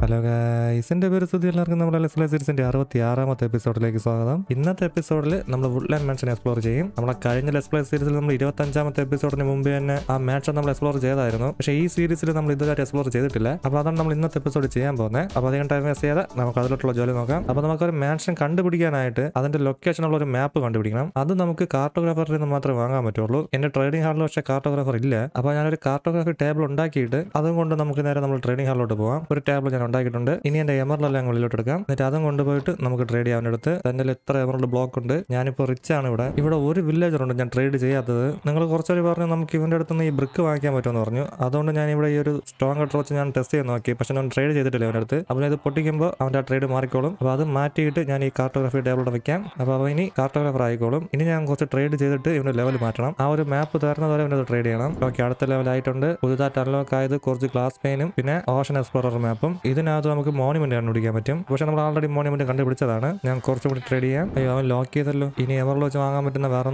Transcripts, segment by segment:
hello guys എൻ്റെ പേര് സുധി എല്ലാവർക്കും നമ്മുടെ ലെസ്ലെ സീരീസിൻ്റെ അറുപത്തി ആറാമത്തെ എപ്പിസോഡിലേക്ക് സ്വാഗതം ഇന്നത്തെ എപ്പിസോഡിൽ നമ്മൾ വുഡ്ലാൻഡ് മാൻഷൻ എക്സ്പ്ലോർ ചെയ്യും നമ്മളെ കഴിഞ്ഞ ലെസ്പ്ലേ സീരീസിൽ നമ്മൾ അഞ്ചാമത്തെ എപ്പിസോഡിന് മുമ്പ് തന്നെ ആ മാൻഷൻ നമ്മൾ എക്സ്പ്ലോർ ചെയ്തായിരുന്നു പക്ഷേ ഈ സീരീസിൽ നമ്മൾ ഇതുവരെ എക്സ്പ്ലോർ ചെയ്തിട്ടില്ല അപ്പോൾ അതാണ് നമ്മൾ ഇന്നത്തെ എപ്പിസോഡ് ചെയ്യാൻ പോകുന്നത് അപ്പോൾ അധികം ടൈം വേസ്റ്റ് ചെയ്താൽ നമുക്ക് അതിലോട്ടുള്ള ജോലി നോക്കാം അപ്പോൾ നമുക്കൊരു മാൻഷൻ കണ്ടുപിടിക്കാനായിട്ട് അതിൻ്റെ ലൊക്കേഷനുള്ള ഒരു മാപ്പ് കണ്ടുപിടിക്കണം അത് നമുക്ക് കാർട്ടോഗ്രാഫറിൽ നിന്ന് മാത്രമേ വാങ്ങാൻ പറ്റുള്ളൂ എൻ്റെ ട്രേഡിംഗ് ഹാളിൽ പക്ഷേ കാർട്ടോഗ്രാഫർ ഇല്ല അപ്പോൾ ഞാനൊരു കാർട്ടോഗ്രാഫി ടേബിൾ ഉണ്ടാക്കിയിട്ട് അതുകൊണ്ട് നമുക്ക് നേരെ നമ്മൾ ട്രേഡിംഗ് ഹാളിലോട്ട് പോകാം ഒരു ടേബിൾ ഞാൻ ഉണ്ടാക്കിയിട്ടുണ്ട് ഇനി എന്റെ എമറിലെല്ലാം ഞാൻ വെളിയിലോട്ട് എടുക്കാം എന്നിട്ട് അതും കൊണ്ടുപോയിട്ട് നമുക്ക് ട്രേഡ് ചെയ്യാൻ എടുത്ത് തന്നെ എത്ര എമറിന്റെ ബ്ലോക്ക് ഉണ്ട് ഞാനിപ്പോ റിച്ച് ആണ് ഇവിടെ ഇവിടെ ഒരു വില്ലേജർ ഉണ്ട് ഞാൻ ട്രേഡ് ചെയ്യാത്തത് നിങ്ങൾ കുറച്ചുകൂടി പറഞ്ഞു നമുക്ക് ഇവന്റെ അടുത്ത് ഈ ബ്രിക്ക് വാങ്ങിക്കാൻ പറ്റുമെന്ന് പറഞ്ഞു അതുകൊണ്ട് ഞാൻ ഇവിടെ ഈ ഒരു സ്ട്രോങ് അട്രോച്ച് ഞാൻ ടെസ്റ്റ് ചെയ്ത് നോക്കി പക്ഷെ ഞാൻ ട്രേഡ് ചെയ്തിട്ടില്ല അവൻ്റെ അടുത്ത് അപ്പോൾ ഇത് പൊട്ടിക്കുമ്പോൾ അവൻ്റെ ആ ട്രേഡ് മാറിക്കോളും അപ്പോൾ അത് മാറ്റിയിട്ട് ഞാൻ ഈ കാർട്ടോഗ്രാഫി ടേബിളോട് വെക്കാം അപ്പോൾ അവ ഇനി കാർട്ടോഗ്രാഫർ ആയിക്കോളും ഇനി ഞാൻ കുറച്ച് ട്രേഡ് ചെയ്തിട്ട് ഇവന്റെ ലെവൽ മാറ്റണം ആ ഒരു മാപ്പ് തരുന്നതുവരെ ഇവൻ്റെ ട്രേഡ് ചെയ്യണം ഓക്കെ അടുത്ത ലെവലായിട്ടുണ്ട് പുതുതായിട്ട് അൺലോക്ക് ആയത് കുറച്ച് ഗ്ലാസ് പെയിനും പിന്നെ ഓഷൻ എക്സ്പ്ലോറർ മാപ്പും ഇതിനകത്ത് നമുക്ക് മോണിമെന്റ് കണ്ടുപിടിക്കാൻ പറ്റും പക്ഷെ നമ്മൾ ആൾറെഡി മോണിമെന്റ് കണ്ടുപിടിച്ചതാണ് ഞാൻ കുറച്ചും കൂടി ട്രേഡ് ചെയ്യാം അയ്യോ അവൻ ലോക്ക് ചെയ്തല്ലോ ഇനി എവറിൽ വെച്ച് വാങ്ങാൻ പറ്റുന്ന വേറെ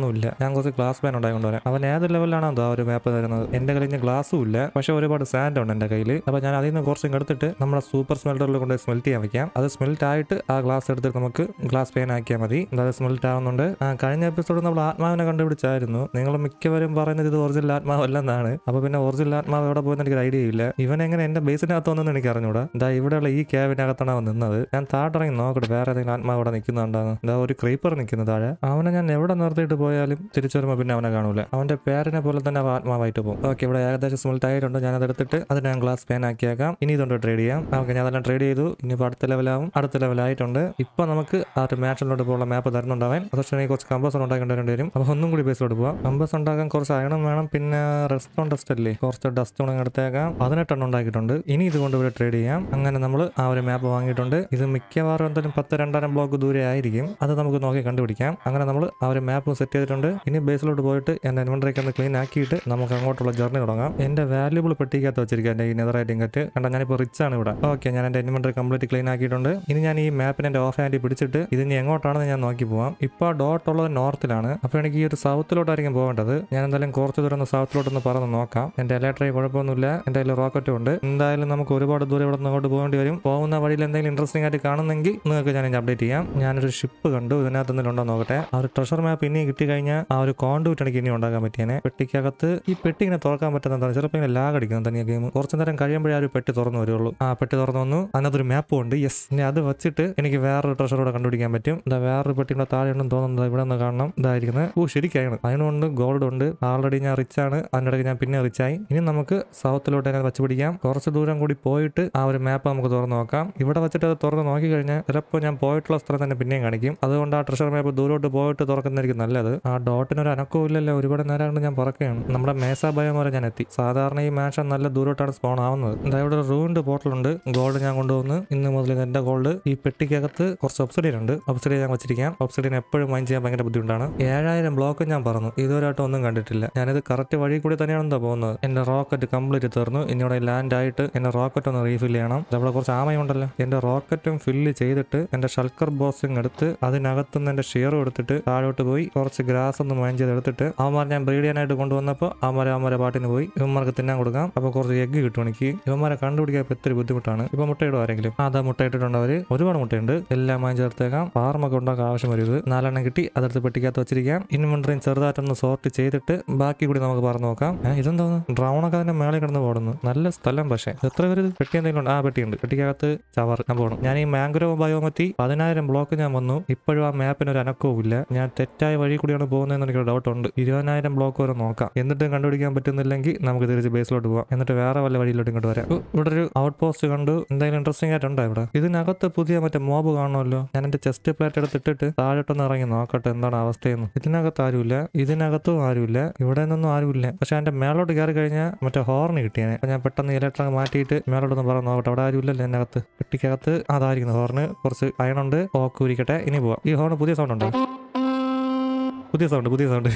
ഞാൻ കുറച്ച് ഗ്ലാസ് ബാൻ ഉണ്ടായി കൊണ്ടുവരാം അവൻ ഏത് ലെവലാണ് ആ ഒരു മാപ്പ് തരുന്നത് എന്റെ കയ്യിൽ ഗ്ലാസ്സും ഇല്ല പക്ഷെ ഒരുപാട് സാൻഡ് ഉണ്ട് എന്റെ കയ്യിൽ അപ്പൊ ഞാൻ അതിൽ നിന്ന് കുറച്ചും എടുത്തിട്ട് നമ്മുടെ സൂപ്പർ സ്മെൽറ്ററിൽ കൊണ്ട് സ്മെൽറ്റ് ചെയ്യാൻ വെക്കാം അത് സ്മെൽറ്റ് ആയിട്ട് ആ ഗ്ലാസ് എടുത്തിട്ട് നമുക്ക് ഗ്ലാസ് പെയിൻ ആക്കിയാൽ മതി അതായത് സ്മെൽറ്റ് ആവുന്നുണ്ട് കഴിഞ്ഞ എപ്പിസോഡ് നമ്മൾ ആത്മാവിനെ കണ്ടുപിടിച്ചായിരുന്നു നിങ്ങൾ മിക്കവരും പറയുന്നത് ഇത് ഒറിജിനൽ ആത്മാവല്ലെന്നാണ് അപ്പൊ പിന്നെ ഒറിജിനൽ ആത്മാവ് എവിടെ പോകുന്ന എനിക്ക് ഐഡിയ ഇല്ല ഇവൻ എങ്ങനെ എന്റെ ബേസിനകത്ത് വന്നെന്ന് എനിക്ക് അറിഞ്ഞൂടാ ഇവിടെയുള്ള ഈ ക്യാബിനകത്താണ് അവൻ നിന്നത് ഞാൻ താട്ടിറങ്ങി നോക്കട്ടെ വേറെ ഏതെങ്കിലും ആത്മാവ് ഇവിടെ നിൽക്കുന്നുണ്ടാകുന്നു എന്താ ഒരു ക്രീപ്പർ നിൽക്കുന്നു താഴെ അവനെ ഞാൻ എവിടെ നിർത്തിയിട്ട് പോയാലും തിരിച്ചു വരുമ്പോൾ പിന്നെ അവനെ കാണൂല അവന്റെ പേരനെ പോലെ തന്നെ അവ ആത്മാവായിട്ട് പോകും ഓക്കെ ഇവിടെ ഏകദേശം സ്മെൽറ്റ് ആയിട്ടുണ്ട് ഞാൻ എടുത്തിട്ട് അത് ഞാൻ ഗ്ലാസ് പാൻ ആക്കിയേക്കാം ഇനി ഇതുകൊണ്ട് ട്രേഡ് ചെയ്യാം ഓക്കെ ഞാൻ അതെല്ലാം ട്രേഡ് ചെയ്തു ഇനിയിപ്പോൾ അടുത്ത ലെവലാവും അടുത്ത ലെവലായിട്ടുണ്ട് ഇപ്പൊ നമുക്ക് ആ ഒരു മാച്ചിലോട്ട് പോകാനുള്ള മാപ്പ് തരുന്നുണ്ടാവാൻ അതുകൊണ്ട് കുറച്ച് കമ്പസ് ഉണ്ടാക്കേണ്ടി വരും അപ്പോൾ ഒന്നും കൂടി ബേസിലോട്ട് പോവാം കമ്പസ് ഉണ്ടാക്കാൻ കുറച്ച് അയണം വേണം പിന്നെ റെസ്റ്റോൺ ഡസ്റ്റ് അല്ലേ കുറച്ച് ഡസ്റ്റ് ഉണങ്ങി എടുത്തേക്കാം പതിനെട്ടെണ്ണം ഉണ്ടാക്കിയിട്ടുണ്ട് ഇനി ഇതുകൊണ്ട് ഇവിടെ ട്രേഡ് ചെയ്യാം അങ്ങനെ നമ്മൾ ആ ഒരു മാപ്പ് വാങ്ങിയിട്ടുണ്ട് ഇത് മിക്കവാറും എന്തായാലും പത്ത് രണ്ടായിരം ബ്ലോക്ക് ദൂരെ ആയിരിക്കും അത് നമുക്ക് നോക്കി കണ്ടുപിടിക്കാം അങ്ങനെ നമ്മൾ ആ ഒരു മാപ്പ് സെറ്റ് ചെയ്തിട്ടുണ്ട് ഇനി ബേസിലോട്ട് പോയിട്ട് എൻ്റെ ഇൻവെൻട്രിക്ക് ഒന്ന് ക്ലീൻ ആക്കിയിട്ട് നമുക്ക് അങ്ങോട്ടുള്ള ജേർണി തുടങ്ങാം എൻ്റെ വാല്യൂബിൾ പെട്ടിക്കകത്ത് വെച്ചിരിക്കാം എൻ്റെ ഈ നെതറായിട്ട് കട്ട് കണ്ട ഞാനിപ്പോൾ റിച്ച് ആണ് ഇവിടെ ഓക്കെ ഞാൻ എൻ്റെ ഇൻവെൻട്രി കംപ്ലീറ്റ് ക്ലീൻ ആക്കിയിട്ടുണ്ട് ഇനി ഞാൻ ഈ മാപ്പിനെ എൻ്റെ ഓഫ് ഹാൻഡിൽ പിടിച്ചിട്ട് ഇതിന് എങ്ങോട്ടാണെന്ന് ഞാൻ നോക്കി പോവാം ഇപ്പോൾ ഡോട്ട് ഉള്ളത് നോർത്തിലാണ് അപ്പോൾ എനിക്ക് ഈ ഒരു സൗത്തിലോട്ടായിരിക്കും പോകേണ്ടത് ഞാൻ എന്തായാലും കുറച്ച് ദൂരം ഒന്ന് സൗത്തിലോട്ടൊന്ന് പറഞ്ഞ് നോക്കാം എൻ്റെ ട്രൈ കുഴപ്പമൊന്നുമില്ല എൻ്റെ കയ്യിൽ റോക്കറ്റും ഉണ്ട് എന്തായാലും നമുക്ക് ഒരുപാട് ദൂരം ഇവിടെ നിന്ന് അങ്ങോട്ട് പോകേണ്ടി വരും പോകുന്ന വഴിയിൽ എന്തെങ്കിലും ഇൻട്രസ്റ്റിംഗ് ആയിട്ട് കാണുന്നെങ്കിൽ നിങ്ങൾക്ക് ഞാൻ അപ്ഡേറ്റ് ചെയ്യാം ഞാനൊരു ഷിപ്പ് കണ്ടു ഇതിനകത്ത് എന്തെങ്കിലും ഉണ്ടോ നോക്കട്ടെ ആ ഒരു ട്രഷർ മാപ്പ് ഇനി കിട്ടി കഴിഞ്ഞാൽ ആ ഒരു കോണ്ടുവിറ്റ് എനിക്ക് ഇനി ഉണ്ടാക്കാൻ പറ്റിയേനെ പെട്ടിക്കകത്ത് ഈ പെട്ടി ഇങ്ങനെ തുറക്കാൻ പറ്റുന്ന എന്താണ് ചിലപ്പോൾ ഇങ്ങനെ ലാഗ് അടിക്കുന്നത് തനിയ ഗെയിം കുറച്ചു നേരം കഴിയുമ്പോഴേ ആ ഒരു പെട്ടി തുറന്നു വരുള്ളൂ ആ പെട്ടി തുറന്നു വന്നു അതിനകത്തൊരു മാപ്പും ഉണ്ട് യെസ് ഇനി അത് വെച്ചിട്ട് എനിക്ക് വേറൊരു ട്രഷർ കൂടെ കണ്ടുപിടിക്കാൻ പറ്റും എന്താ വേറൊരു പെട്ടിയുടെ താഴെ ഉണ്ടെന്ന് തോന്നുന്നത് ഇവിടെ നിന്ന് കാണണം ഇതായിരിക്കുന്നത് ഓ ശരിക്കും അതിനുണ്ട് ഗോൾഡ് ഉണ്ട് ആൾറെഡി ഞാൻ റിച്ച് ആണ് അതിനിടയ്ക്ക് ഞാൻ പിന്നെ റിച്ചായി ഇനി നമുക്ക് സൗത്തിലോട്ട് ഞാൻ വച്ച് പിടിക്കാം കുറച്ച് ദൂരം കൂടി പോയിട്ട് ആ ഒരു മാപ്പ് മാപ്പ് നമുക്ക് തുറന്ന് നോക്കാം ഇവിടെ വെച്ചിട്ട് അത് തുറന്ന് നോക്കിക്കഴിഞ്ഞാൽ ചിലപ്പോൾ ഞാൻ പോയിട്ടുള്ള സ്ഥലം തന്നെ പിന്നെയും കാണിക്കും അതുകൊണ്ട് ആ ട്രഷർ മാപ്പ് ദൂരോട്ട് പോയിട്ട് തുറക്കുന്നതായിരിക്കും നല്ലത് ആ ഡോട്ടിനൊരു അനക്കവും ഇല്ലല്ലോ ഒരുപാട് നേരം കൊണ്ട് ഞാൻ പുറക്കുകയാണ് നമ്മുടെ മേസ ഭയം വരെ ഞാൻ എത്തി സാധാരണ ഈ മാഷൻ നല്ല ദൂരോട്ടാണ് സ്പോൺ ആവുന്നത് എന്താ ഇവിടെ ഒരു റൂണ്ട് പോർട്ടലുണ്ട് ഗോൾഡ് ഞാൻ കൊണ്ടുവന്ന് ഇന്ന് മുതൽ എന്റെ ഗോൾഡ് ഈ പെട്ടിക്കകത്ത് കുറച്ച് ഒബ്സിഡിയൻ ഉണ്ട് ഒബ്സിഡിയൻ ഞാൻ വെച്ചിരിക്കാം ഒബ്സിഡിയൻ എപ്പോഴും മൈൻ ചെയ്യാൻ ഭയങ്കര ബുദ്ധിമുട്ടാണ് ഏഴായിരം ബ്ലോക്ക് ഞാൻ പറഞ്ഞു ഇതുവരെയായിട്ട് ഒന്നും കണ്ടിട്ടില്ല ഞാനിത് കറക്റ്റ് വഴി കൂടി തന്നെയാണ് എന്താ പോകുന്നത് എന്റെ റോക്കറ്റ് കംപ്ലീറ്റ് തീർന്നു ഇനിയോടെ ലാൻഡ് ആയിട്ട് എന്റെ റോക്കറ്റ് ഒന്ന് റീഫിൽ ചെയ്യണം അതവിടെ കുറച്ച് ആമയുണ്ടല്ലോ എൻ്റെ റോക്കറ്റും ഫില്ല് ചെയ്തിട്ട് എൻ്റെ ഷൽക്കർ ബോസിങ് എടുത്ത് അതിനകത്തുനിന്ന് എൻ്റെ ഷെയറും എടുത്തിട്ട് താഴോട്ട് പോയി കുറച്ച് ഗ്രാസ് ഒന്ന് മൈൻ എടുത്തിട്ട് അവന്മാർ ഞാൻ ബ്രീഡ് ചെയ്യാനായിട്ട് കൊണ്ടുവന്നപ്പോൾ അവന്മാരെ അവന്മാരെ പാട്ടിന് പോയി ഇവന്മാർക്ക് തിന്നാൻ കൊടുക്കാം അപ്പോൾ കുറച്ച് എഗ്ഗ് കിട്ടും എനിക്ക് ഇവന്മാരെ കണ്ടുപിടിക്കാൻ ഒത്തിരി ബുദ്ധിമുട്ടാണ് ഇപ്പോൾ മുട്ടയിടും ആരെങ്കിലും അതാ മുട്ട ഇട്ടിട്ടുണ്ടവര് ഒരുപാട് മുട്ടയുണ്ട് എല്ലാം മൈൻ ചേർത്തേക്കാം ഫാർമൊക്കെ ഉണ്ടാക്കാൻ ആവശ്യം വരുത് നാലെണ്ണം കിട്ടി അതെടുത്ത് പെട്ടിക്കകത്ത് വെച്ചിരിക്കാം ഇൻവെന്ററിയും ചെറുതായിട്ടൊന്ന് സോർട്ട് ചെയ്തിട്ട് ബാക്കി കൂടി നമുക്ക് പറഞ്ഞു നോക്കാം ഇതെന്താ ഡ്രൗണൊക്കെ അതിൻ്റെ മേളിൽ കിടന്ന് പോടുന്നു നല്ല സ്ഥലം പക്ഷേ എത്ര പേര് പെട്ടി എന്തെങ്കിലും ആ പെട്ടി കെട്ടിയുണ്ട് കെട്ടിക്കകത്ത് ചവർക്കാൻ പോകണം ഞാൻ ഈ മാംഗ്രോവ് ബയോമത്തി പതിനായിരം ബ്ലോക്ക് ഞാൻ വന്നു ഇപ്പോഴും ആ മാപ്പിന് ഒരു അനക്കവും ഇല്ല ഞാൻ തെറ്റായ വഴി കൂടിയാണ് പോകുന്നതെന്ന് എനിക്കൊരു ഡൗട്ട് ഉണ്ട് ഇരുപതിനായിരം ബ്ലോക്ക് വരെ നോക്കാം എന്നിട്ടും കണ്ടുപിടിക്കാൻ പറ്റുന്നില്ലെങ്കിൽ നമുക്ക് തിരിച്ച് ബേസിലോട്ട് പോകാം എന്നിട്ട് വേറെ വല്ല വഴിയിലോട്ട് ഇങ്ങോട്ട് വരാം ഇവിടെ ഒരു ഔട്ട് പോസ്റ്റ് കണ്ടു എന്തെങ്കിലും ഇൻട്രസ്റ്റിംഗ് ആയിട്ടുണ്ടോ ഇവിടെ ഇതിനകത്ത് പുതിയ മറ്റേ മോബ് കാണുമല്ലോ ഞാൻ എന്റെ ചെസ്റ്റ് പ്ലേറ്റ് എടുത്തിട്ടിട്ട് താഴോട്ടൊന്ന് ഇറങ്ങി നോക്കട്ടെ എന്താണ് അവസ്ഥയെന്ന് ഇതിനകത്ത് ആരുമില്ല ഇതിനകത്തും ആരുമില്ല ഇവിടെ നിന്നും ആരുമില്ല പക്ഷെ എന്റെ മേളോട്ട് കയറി കഴിഞ്ഞാൽ മറ്റേ ഹോർൺ കിട്ടിയാനെ ഞാൻ പെട്ടെന്ന് ഇലക്ട്രോൺ മാറ്റിയിട്ട് മേളോട്ടൊന്ന് പറഞ്ഞു നോക്കട്ടെ അവിടെ ഇവിടെ ആരുമില്ലല്ലോ അകത്ത് പെട്ടിക്കകത്ത് അതായിരിക്കുന്നത് ഹോർണ് കുറച്ച് അയണുണ്ട് ഓക്ക് ഇനി പോവാം ഈ ഹോർണ് പുതിയ സൗണ്ട് ഉണ്ടോ പുതിയ സൗണ്ട് പുതിയ സൗണ്ട്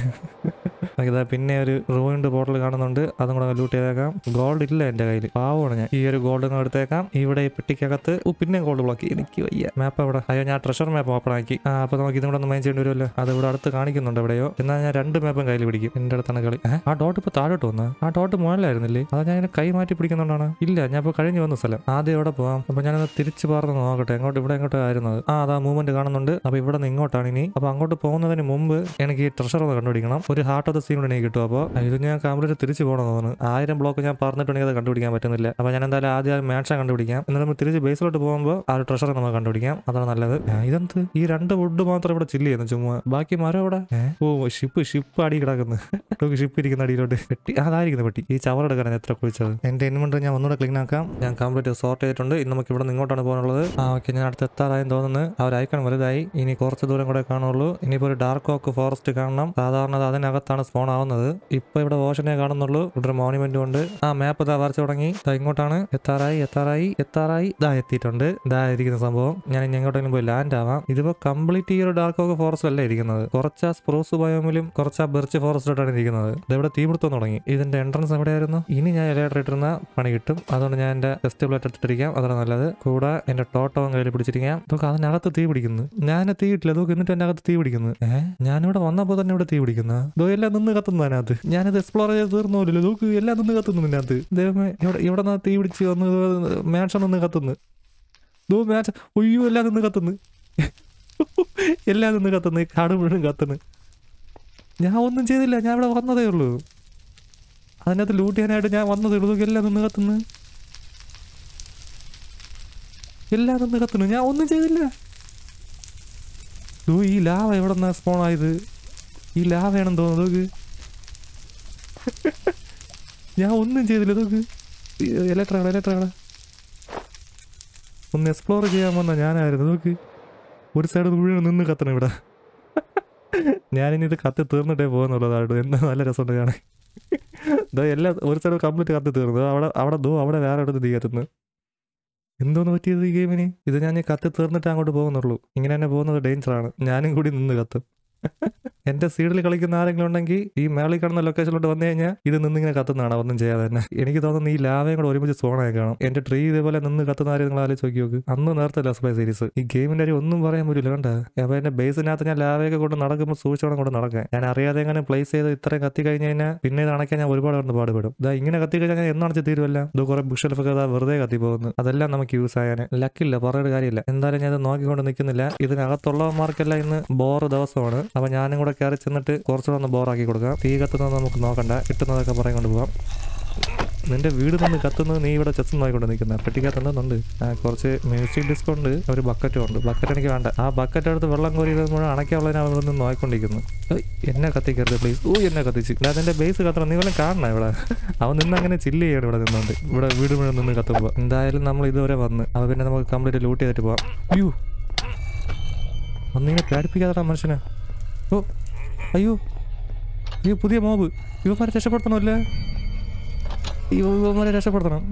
ഇതാ പിന്നെ ഒരു റൂമിന്റെ ബോട്ടിൽ കാണുന്നുണ്ട് അതും കൂടെ ലൂട്ട് ചെയ്തേക്കാം ഗോൾഡ് ഇല്ല എൻ്റെ കയ്യിൽ പാവമാണ് ഞാൻ ഈ ഒരു ഗോൾഡ് കൂടെ എടുത്തേക്കാം ഇവിടെ ഈ പെട്ടിക്കകത്ത് പിന്നെ ഗോൾഡ് ബ്ലോക്ക് എനിക്ക് വയ്യ മാപ്പ് അവിടെ അയ്യോ ഞാൻ ട്രഷർ മാപ്പ് ഓപ്പൺ ആക്കി ആ അപ്പോൾ നമുക്ക് ഇതും കൂടെ ഒന്ന് മെയിൻ ചെയ്യേണ്ടി വരുമല്ലോ അത് ഇവിടെ അടുത്ത് കാണിക്കുന്നുണ്ട് എവിടെയോ എന്നാൽ ഞാൻ രണ്ട് മാപ്പും കയ്യിൽ പിടിക്കും എൻ്റെ അടുത്താണ് കളി ആ ഡോട്ട് ഇപ്പൊ താഴോട്ട് വന്ന് ആ ഡോട്ട് മുകളിലായിരുന്നില്ലേ അതാ ഞാൻ ഇങ്ങനെ കൈ മാറ്റി പിടിക്കുന്നുണ്ടാണ് ഇല്ല ഞാൻ ഇപ്പൊ കഴിഞ്ഞു വന്ന സ്ഥലം ആദ്യം എവിടെ പോവാം അപ്പോൾ ഞാൻ തിരിച്ച് പറഞ്ഞു നോക്കട്ടെ എങ്ങോട്ട് ഇവിടെ എങ്ങോട്ട് ആയിരുന്നത് ആ അതാ മൂവ്മെന്റ് കാണുന്നുണ്ട് അപ്പോൾ ഇവിടെ നിന്ന് ഇങ്ങോട്ടാണ് ഇനി അപ്പോൾ അങ്ങോട്ട് പോകുന്നതിന് മുമ്പ് എനിക്ക് ട്രഷർ ഒന്ന് കണ്ടുപിടിക്കണം ഒരു ഹാർട്ട് ഇല്ലാത്ത സീൻ ഉടനെ കിട്ടും അപ്പോൾ ഇത് ഞാൻ കാമ്പിലേക്ക് തിരിച്ചു പോകണം തോന്നുന്നു ആയിരം ബ്ലോക്ക് ഞാൻ പറഞ്ഞിട്ടുണ്ടെങ്കിൽ അത് കണ്ടുപിടിക്കാൻ പറ്റുന്നില്ല അപ്പോൾ ഞാൻ എന്തായാലും ആദ്യം മാൻഷൻ കണ്ടുപിടിക്കാം എന്നിട്ട് നമ്മൾ തിരിച്ച് ബേസിലോട്ട് പോകുമ്പോൾ ആ ഒരു ട്രഷർ നമുക്ക് കണ്ടുപിടിക്കാം അതാണ് നല്ലത് ഇതെന്ത് ഈ രണ്ട് വുഡ് മാത്രം ഇവിടെ ചില്ല് ചെയ്യുന്നു ചുമ്മാ ബാക്കി മരം ഇവിടെ ഓ ഷിപ്പ് ഷിപ്പ് അടി കിടക്കുന്നു ഷിപ്പ് ഇരിക്കുന്ന അടിയിലോട്ട് പെട്ടി അതായിരിക്കുന്നു പെട്ടി ഈ ചവറെടുക്കാൻ എത്ര കുഴിച്ചത് എന്റെ ഇൻവെന്ററി ഞാൻ ഒന്നുകൂടെ ക്ലീൻ ആക്കാം ഞാൻ കംപ്ലീറ്റ് സോർട്ട് ചെയ്തിട്ടുണ്ട് ഇന്ന് നമുക്ക് ഇവിടെ ഇങ്ങോട്ടാണ് പോകാനുള്ളത് ആ ഓക്കെ ഞാൻ അടുത്ത് എത്താറായെന്ന് തോന്നുന്നു അവർ ഐക്കൺ വലുതായി ഇനി കുറച്ച് ദൂരം കൂടെ കാണുള്ളൂ ഇനിയിപ്പോ ഒരു ഡാർക്ക് ഓക്ക് ഫോറസ്റ്റ് കാണണം സാധാരണ അതിനകത്താണ് സ്പോൺ ആവുന്നത് ഇപ്പൊ ഇവിടെ ഓഷനെ കാണുന്നുള്ളൂ ഇവിടെ ഒരു മോണുമെന്റ് ഉണ്ട് ആ മാപ്പ് ഇതാ വരച്ചു തുടങ്ങി ഇങ്ങോട്ടാണ് എത്താറായി എത്താറായി എത്താറായി ഇതാ എത്തിയിട്ടുണ്ട് ഇതാ ഇരിക്കുന്ന സംഭവം ഞാൻ ഇനി എങ്ങോട്ടെങ്കിലും പോയി ലാൻഡ് ആവാം ഇതിപ്പോ കംപ്ലീറ്റ് ഈ ഒരു ഡാർക്ക് ഓക്ക് ഫോറസ്റ്റ് അല്ല ഇരിക്കുന്നത് കുറച്ച് ആ സ്പ്രൂസ് ബയോമിലും കുറച്ച് ആ ബെർച്ച് ഫോറസ്റ്റായിട്ടാണ് ഇരിക്കുന്നത് ഇതെവിടെ തീപിടുത്തം തുടങ്ങി ഇതിന്റെ എൻട്രൻസ് എവിടെയായിരുന്നു ഇനി ഞാൻ ഇട്ടിരുന്ന പണി കിട്ടും അതുകൊണ്ട് ഞാൻ എന്റെ ടെസ്റ്റ് പ്ലേറ്റ് എടുത്തിട്ടിരിക്കാം അതാണ് നല്ലത് കൂടെ എന്റെ ടോട്ടോ കയ്യിൽ പിടിച്ചിരിക്കാം ഇതൊക്കെ അതിനകത്ത് തീ പിടിക്കുന്നു ഞാൻ തീ ഇട്ടില്ല ഇതൊക്കെ എന്നിട്ട് എന്റെ അകത്ത് തീ പിടിക്കുന്നു ഏഹ് ഞാനിവിടെ വന്നപ്പോൾ തന്നെ ഇവിടെ തീ പിടിക്കുന്ന ഇതോ എല്ലാം നിന്ന് കത്തുന്നു അതിനകത്ത് ഞാനത് എക്സ്പ്ലോർ ചെയ്ത് തീർന്നില്ലല്ലോ നോക്ക് എല്ലാം നിന്ന് കത്തുന്നു അതിനകത്ത് ദൈവമേ ഇവിടെ ഇവിടെ നിന്ന് തീ പിടിച്ച് വന്ന് മാൻഷൻ നിന്ന് കത്തുന്നു നോ മാൻഷൻ ഒയ്യോ എല്ലാം നിന്ന് കത്തുന്നു എല്ലാം നിന്ന് കത്തുന്നു കാട് മുഴുവൻ കത്തുന്നു ഞാൻ ഒന്നും ചെയ്തില്ല ഞാൻ ഇവിടെ വന്നതേ ഉള്ളൂ അതിനകത്ത് ലൂട്ട് ചെയ്യാനായിട്ട് ഞാൻ വന്നതേ ഉള്ളൂ എല്ലാം നിന്ന് കത്തുന്നു എല്ലാം നിന്ന് കത്തുന്നു ഞാൻ ഒന്നും ചെയ്തില്ല ഈ ലാവ എവിടെ നിന്നാണ് സ്പോൺ ആയത് ഈ ലാ വേണം തോന്നുന്നു നോക്ക് ഞാൻ ഒന്നും ചെയ്തില്ല നോക്ക് ഇലക്ട്രാണ് ഇലക്ട്രാണ് ഒന്ന് എക്സ്പ്ലോർ ചെയ്യാൻ വന്ന ഞാനായിരുന്നു നോക്ക് ഒരു സൈഡ് മുഴുവൻ നിന്ന് കത്തണം ഇവിടെ ഞാനിനി ഇത് കത്തി തീർന്നിട്ടേ പോകുന്നുള്ളതായിട്ട് എന്താ നല്ല രസമുണ്ട് കാണേ ഇതാ എല്ലാ ഒരു സൈഡ് കംപ്ലീറ്റ് കത്തി തീർന്നു അവിടെ അവിടെ ദോ അവിടെ വേറെ അടുത്ത് തീ കത്തുന്നു എന്തോന്ന് പറ്റിയത് ഈ ഗെയിമിന് ഇത് ഞാൻ കത്തി തീർന്നിട്ട് അങ്ങോട്ട് പോകുന്നുള്ളൂ ഇങ്ങനെ തന്നെ പോകുന്നത് ഡേഞ്ചറാണ് ഞാനും കൂടി നിന്ന് കത്തും എന്റെ സീഡിൽ കളിക്കുന്ന ആരെങ്കിലും ഉണ്ടെങ്കിൽ ഈ മേളിൽ കാണുന്ന ലൊക്കേഷനിലോട്ട് വന്നു കഴിഞ്ഞാൽ ഇത് നിന്നിങ്ങനെ കത്തുന്നതാണ് ഒന്നും ചെയ്യാതെ തന്നെ എനിക്ക് തോന്നുന്നു ഈ ലാവയും കൂടെ ഒരുമിച്ച് സോണായി കാണും എന്റെ ട്രീ ഇതേപോലെ നിന്ന് കത്തുന്ന ആരെയും നിങ്ങൾ ആലോചിച്ച് നോക്കി നോക്ക് അന്ന് നേരത്തെ ലസ്ബൈ സീരീസ് ഈ ഗെയിമിന്റെ ഒരു ഒന്നും പറയാൻ പറ്റില്ല കണ്ട അപ്പൊ എന്റെ ബേസിനകത്ത് ഞാൻ ലാവയൊക്കെ കൊണ്ട് നടക്കുമ്പോൾ സൂക്ഷിച്ചോണം കൊണ്ട് നടക്കാം ഞാൻ അറിയാതെ എങ്ങനെ പ്ലേസ് ചെയ്ത് ഇത്രയും കത്തി കഴിഞ്ഞ് കഴിഞ്ഞാൽ പിന്നെ ഇത് അണയ്ക്കാൻ ഞാൻ ഒരുപാട് കൊണ്ട് പാടുപെടും ഇതാ ഇങ്ങനെ കത്തി കഴിഞ്ഞാൽ ഞാൻ എന്നാണെന്ന് തീരുമല്ല ഇത് കുറെ ബുക്ക് ഷെൽഫൊക്കെ വെറുതെ കത്തി പോകുന്നു അതെല്ലാം നമുക്ക് യൂസ് ആയാൽ ലക്കില്ല പറയേണ്ട കാര്യമില്ല എന്തായാലും ഞാൻ നോക്കിക്കൊണ്ട് നിൽക്കുന്നില്ല ഇതിനകത്തുള്ളവന്മാർക്കെല്ലാം ഇന്ന് ബോറ് ദിവസമാണ് അപ്പൊ ഞാനും കൂടെ കയറി ചെന്നിട്ട് കുറച്ചുകൂടെ ഒന്ന് ബോറാക്കി കൊടുക്കാം തീ കത്തുന്നത് നമുക്ക് നോക്കണ്ട കിട്ടുന്നതൊക്കെ പറയും കൊണ്ട് നിന്റെ വീട് നിന്ന് കത്തുന്നത് നീ ഇവിടെ ചെസ്സ് നോക്കിക്കൊണ്ട് നിൽക്കുന്നത് പെട്ടിക്കകത്തുണ്ടെന്നുണ്ട് കുറച്ച് മ്യൂസിക് ഡിസ്ക് ഉണ്ട് ഒരു ബക്കറ്റും ഉണ്ട് ബക്കറ്റ് എനിക്ക് വേണ്ട ആ ബക്കറ്റ് എടുത്ത് വെള്ളം കോരിയത് മുഴുവൻ അണയ്ക്കാനുള്ളതിനെ അവിടെ നിന്ന് നോക്കിക്കൊണ്ടിരിക്കുന്നു എന്നെ കത്തിക്കരുത് പ്ലീസ് ഊ എന്നെ കത്തിച്ച് അതിന്റെ ബേസ് കത്തണം നീ വല്ല കാണണം ഇവിടെ അവൻ നിന്ന് അങ്ങനെ ചില്ല് ചെയ്യണം ഇവിടെ നിന്നുണ്ട് ഇവിടെ വീട് മുഴുവൻ നിന്ന് കത്തുമ്പോൾ എന്തായാലും നമ്മൾ ഇതുവരെ വന്ന് അപ്പോൾ പിന്നെ നമുക്ക് കംപ്ലീറ്റ് ലൂട്ട് ചെയ്തിട്ട് പോവാം അയ്യോ ഒന്നിങ്ങനെ പേടിപ്പിക്കാതെ മനുഷ്യനെ ഓ അയ്യോ അയ്യോ പുതിയ മോബ് ഇവന്മാരെ ഈ ഇവന്മാരെ രക്ഷപ്പെടുത്തണം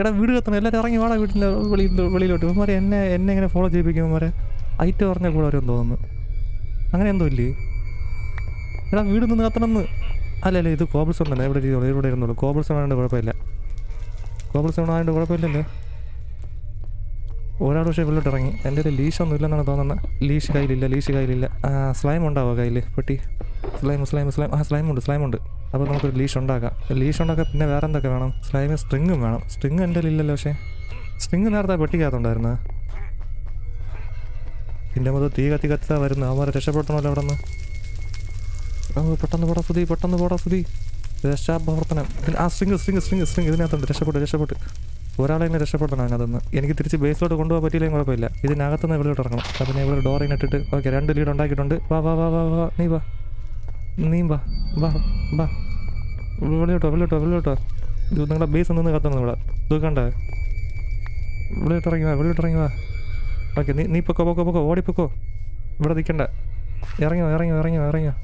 എടാ വീട് കത്തണം എല്ലാവരും ഇറങ്ങി വാടാ വീട്ടിൽ വെളി വെളിയിലോട്ട് ഇവന്മാരെ എന്നെ എന്നെ ഇങ്ങനെ ഫോളോ ചെയ്യിപ്പിക്കും ഇവന്മാരെ ഐറ്റ് പറഞ്ഞ കൂടെ അവരെന്ന് തോന്നുന്നു അങ്ങനെ എന്തോ ഇല്ലേ എടാ വീട് നിന്ന് കത്തണമെന്ന് അല്ല അല്ല ഇത് കോബിൾസോൺ തന്നെ ഇവിടെ ഇവിടെ ഇരുന്നോളൂ കോബിൾസോൺ ആയതുകൊണ്ട് കുഴപ്പമില്ല കോബിൾസോൺ ആയതുകൊണ്ട് കുഴപ്പമില്ലല്ലേ ഒരാൾ പക്ഷേ വെള്ളോട്ട് ഇറങ്ങി എൻ്റെ ഒരു ഒന്നും ഇല്ലെന്നാണ് തോന്നുന്നത് ലീഷ് കയ്യിലില്ല ലീഷ് കയ്യിലില്ല സ്ലൈം ഉണ്ടാവുക കയ്യിൽ പെട്ടി സ്ലൈം സ്ലൈം സ്ലൈം ആ സ്ലൈം ഉണ്ട് സ്ലൈം ഉണ്ട് അപ്പോൾ നമുക്കൊരു ലീഷ് ഉണ്ടാക്കാം ലീഷ് ഉണ്ടാക്കാൻ പിന്നെ വേറെ എന്തൊക്കെ വേണം സ്ലൈമ് സ്ട്രിങ്ങും വേണം സ്ട്രിങ് എൻ്റെ ഇല്ലല്ലോ പക്ഷേ സ്ട്രിങ് നേരത്തെ പെട്ടിക്കകത്തുണ്ടായിരുന്നു പിന്നെ മുതൽ തീ കത്തി കത്തി വരുന്നു അവന്മാരെ രക്ഷപ്പെടുത്തണമല്ലോ അവിടെ നിന്ന് പെട്ടെന്ന് പോടാ സ്തുതി പെട്ടെന്ന് പോടാ സ്തുതി രക്ഷാപ്രവർത്തനം ആ സ്ട്രിങ് സ്ട്രിങ് സ്ട്രിങ് സ്ട്രിങ് ഇതിനകത്തുണ്ട് രക്ഷപ്പെട്ട് രക്ഷപ്പെട്ട് ഒരാളെങ്കിലും രക്ഷപ്പെടണം അതിനകത്തുനിന്ന് എനിക്ക് തിരിച്ച് ബേസിലോട്ട് കൊണ്ടുപോകാൻ പറ്റിയില്ലെങ്കിൽ കുഴപ്പമില്ല ഇതിനകത്തുനിന്ന് വെളിയിലോട്ട് ഇറങ്ങണം അപ്പം ഞാൻ ഇവിടെ ഡോറിങ്ങനെ ഇട്ടിട്ട് ഓക്കെ രണ്ട് ലീഡ് ഉണ്ടാക്കിയിട്ടുണ്ട് വാ വാ വാ വാ വാ നീ വാ നീ വാ വാ വാ വെളിയോട്ടോ വെളിയോട്ടോ വെളിയോട്ടോ ഇത് നിങ്ങളുടെ ബേസ് നിന്ന് കത്തണം ഇവിടെ ദുഃഖണ്ട വെളിയോട്ട് ഇറങ്ങി വാ വെളിയോട്ട് ഇറങ്ങി വാ ഓക്കെ നീ നീ പൊക്കോ പൊക്കോ പൊക്കോ ഓടിപ്പൊക്കോ ഇവിടെ നിൽക്കണ്ട ഇറങ്ങിയോ ഇറങ്ങിയോ ഇറങ്ങിയോ ഇറങ്ങിയോ